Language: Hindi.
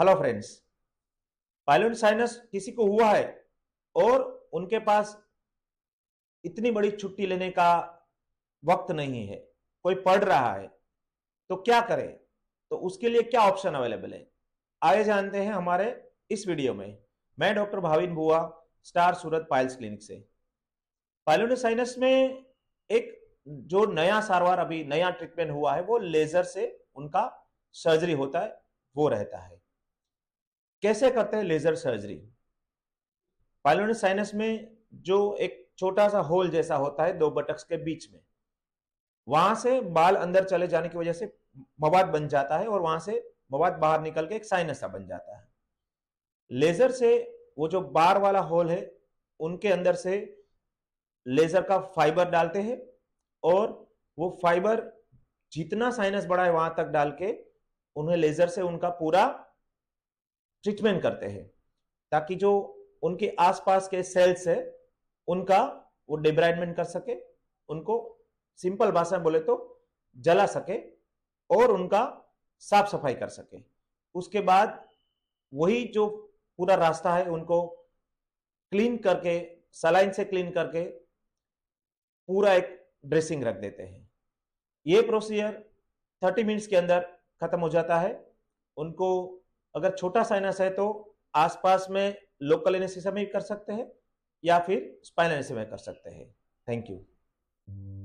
हेलो फ्रेंड्स पायलोन साइनस किसी को हुआ है और उनके पास इतनी बड़ी छुट्टी लेने का वक्त नहीं है कोई पढ़ रहा है तो क्या करें तो उसके लिए क्या ऑप्शन अवेलेबल है आए जानते हैं हमारे इस वीडियो में मैं doctor Bhavin Bua star Surat piles clinic से साइनस में एक जो नया सारवार अभी नया ट्रीटमेंट हुआ है वो लेजर से उनका सर्जरी होता है वो रहता है कैसे करते हैं लेजर सर्जरी पायलोन साइनस में जो एक छोटा सा होल जैसा होता है दो बटक्स के बीच में वहां से बाल अंदर चले जाने की वजह से मवाद बन जाता है और वहां से मवाद बाहर निकल के एक साइनस सा बन जाता है लेजर से वो जो बार वाला होल है उनके अंदर से लेजर का फाइबर डालते हैं और वो फाइबर जितना साइनस बड़ा है वहां तक डाल के उन्हें लेजर से उनका पूरा ट्रीटमेंट करते हैं ताकि जो उनके आसपास के सेल्स है उनका वो डिब्राइडमेंट कर सके उनको सिंपल भाषा में बोले तो जला सके और उनका साफ सफाई कर सके उसके बाद वही जो पूरा रास्ता है उनको क्लीन करके सलाइन से क्लीन करके पूरा एक ड्रेसिंग रख देते हैं ये प्रोसीजर 30 मिनट्स के अंदर ख़त्म हो जाता है उनको अगर छोटा साइनस है तो आसपास में लोकल एनेस्थीसिया में भी कर सकते हैं या फिर स्पाइनल एनेस्थीसिया में कर सकते हैं थैंक यू